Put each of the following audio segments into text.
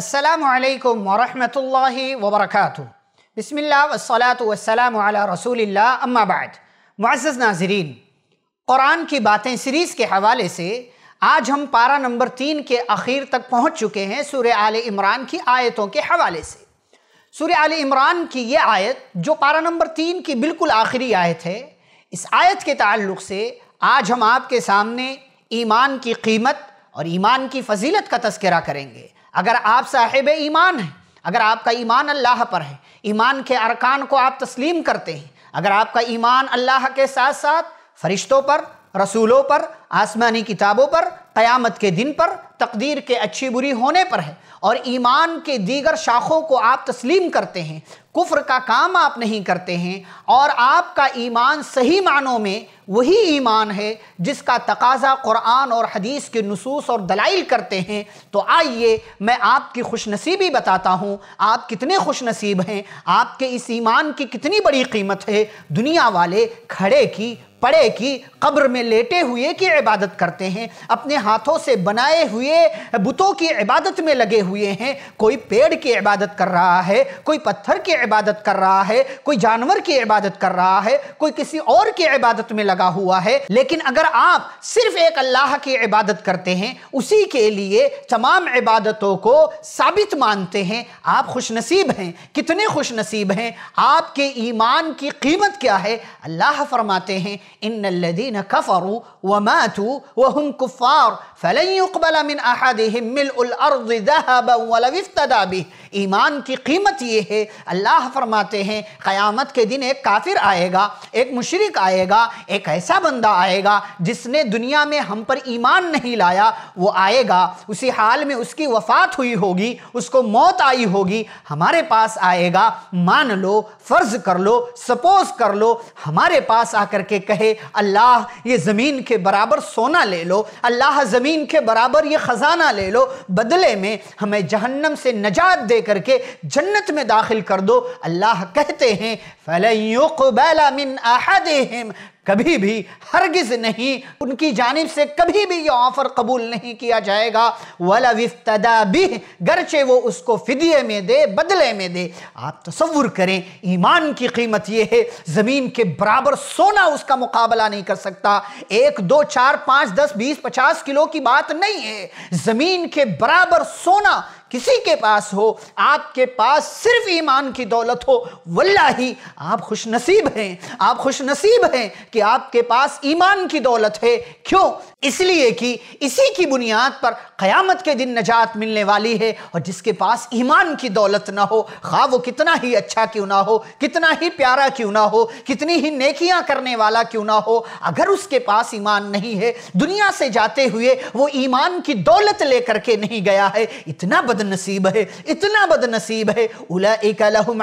असलकम वरहमल वबरक बसमीम रसूल अम्माबाद मज़ज़ नाजरीन क़ुरान की बातें सीरीज़ के हवाले से आज हम पारा नंबर तीन के आखिर तक पहुँच चुके हैं सूर आल इमरान की आयतों के हवाले से सूर आल इमरान की ये आयत जो पारा नंबर तीन की बिल्कुल आखिरी आयत है इस आयत के तल्ल से आज हम आपके सामने ईमान की कीमत और ईमान की फजीलत का तस्करा करेंगे अगर आप साहिब ईमान हैं अगर आपका ईमान अल्लाह पर है ईमान के अरकान को आप तस्लीम करते हैं अगर आपका ईमान अल्लाह के साथ साथ फरिश्तों पर रसूलों पर आसमानी किताबों पर क़यामत के दिन पर तकदीर के अच्छी बुरी होने पर है और ईमान के दीगर शाखों को आप तस्लीम करते हैं कुफ्र का काम आप नहीं करते हैं और आपका ईमान सही मानों में वही ईमान है जिसका तकाजा क़ुरान और हदीस के नसूस और दलाइल करते हैं तो आइए मैं आपकी खुशनसीबी बताता हूँ आप कितने खुश नसीब हैं आपके इस ईमान की कितनी बड़ी कीमत है दुनिया वाले खड़े की पड़े कि कब्र में लेटे हुए की इबादत करते हैं अपने हाथों से बनाए हुए बुतों की इबादत में लगे हुए हैं कोई पेड़ की इबादत कर रहा है कोई पत्थर की इबादत कर रहा है कोई जानवर की इबादत कर रहा है कोई किसी और की इबादत में लगा हुआ है लेकिन अगर आप सिर्फ एक अल्लाह की इबादत करते हैं उसी के लिए तमाम इबादतों को साबित मानते हैं आप खुश नसीब हैं कितने खुशनसीब हैं आपके ईमान की कीमत क्या है अल्लाह फरमाते हैं ان الذين كفروا وماتوا وهم كفار فلن يقبل من احدهم ملء الارض ذهبا ولو افتدى به ईमान की कीमत ये है अल्लाह फरमाते हैं क़यामत के दिन एक काफिर आएगा एक मुशरक आएगा एक ऐसा बंदा आएगा जिसने दुनिया में हम पर ईमान नहीं लाया वो आएगा उसी हाल में उसकी वफात हुई होगी उसको मौत आई होगी हमारे पास आएगा मान लो फ़र्ज़ कर लो सपोज़ कर लो हमारे पास आकर के कहे कहे अल्लाह ये ज़मीन के बराबर सोना ले लो अल्लाह ज़मीन के बराबर ये ख़जाना ले लो बदले में हमें जहन्नम से नजात दे करके जन्नत में दाखिल कर दो अल्लाह कहते हैं फल मिन अहदहिम कभी भी हरगिज नहीं उनकी जानब से कभी भी ये ऑफ़र कबूल नहीं किया जाएगा वला विफ्तदा भी गरचे वो उसको फिदिये में दे बदले में दे आप तस्वुर करें ईमान की कीमत ये है ज़मीन के बराबर सोना उसका मुकाबला नहीं कर सकता एक दो चार पाँच दस बीस पचास किलो की बात नहीं है ज़मीन के बराबर सोना किसी के पास हो आपके पास सिर्फ ईमान की दौलत हो वल्ला ही आप खुश नसीब हैं आप खुशनसीब हैं कि आपके पास ईमान की दौलत है क्यों इसलिए कि इसी की बुनियाद पर क़यामत के दिन नजात मिलने वाली है और जिसके पास ईमान की दौलत ना हो खा वो कितना ही अच्छा क्यों ना हो कितना ही प्यारा क्यों ना हो कितनी ही नेकियां करने वाला क्यों ना हो अगर उसके पास ईमान नहीं है दुनिया से जाते हुए वो ईमान की दौलत लेकर के नहीं गया है इतना बदनसीब है इतना बदनसीब है उलाबाबीम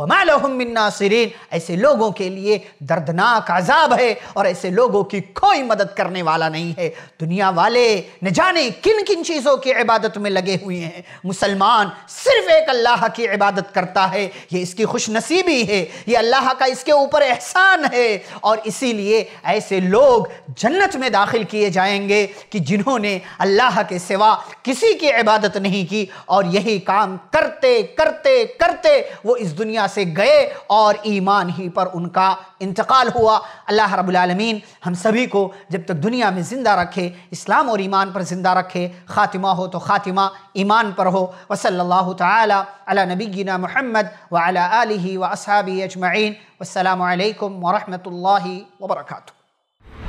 वमा मिन्नासरीन ऐसे लोगों के लिए दर्दनाक आजाब है और ऐसे लोगों की खोई कोई मदद करने वाला नहीं है दुनिया वाले न जाने किन किन चीज़ों की इबादत में लगे हुए हैं मुसलमान सिर्फ एक अल्लाह की इबादत करता है ये इसकी खुशनसीबी है ये अल्लाह का इसके ऊपर एहसान है और इसीलिए ऐसे लोग जन्नत में दाखिल किए जाएंगे कि जिन्होंने अल्लाह के सिवा किसी की इबादत नहीं की और यही काम करते करते करते वो इस दुनिया से गए और ईमान ही पर उनका इंतकाल हुआ अल्लाह रबालमीन हम सभी को जब तक दुनिया में ज़िंदा रखे इस्लाम और ईमान पर ज़िंदा रखे ख़ातिमा हो तो ख़ातिमा ईमान पर हो वसल्ला ताली अला नबीना महमद वाली व असहाबी अजमैन वालकम वरहमल वर्का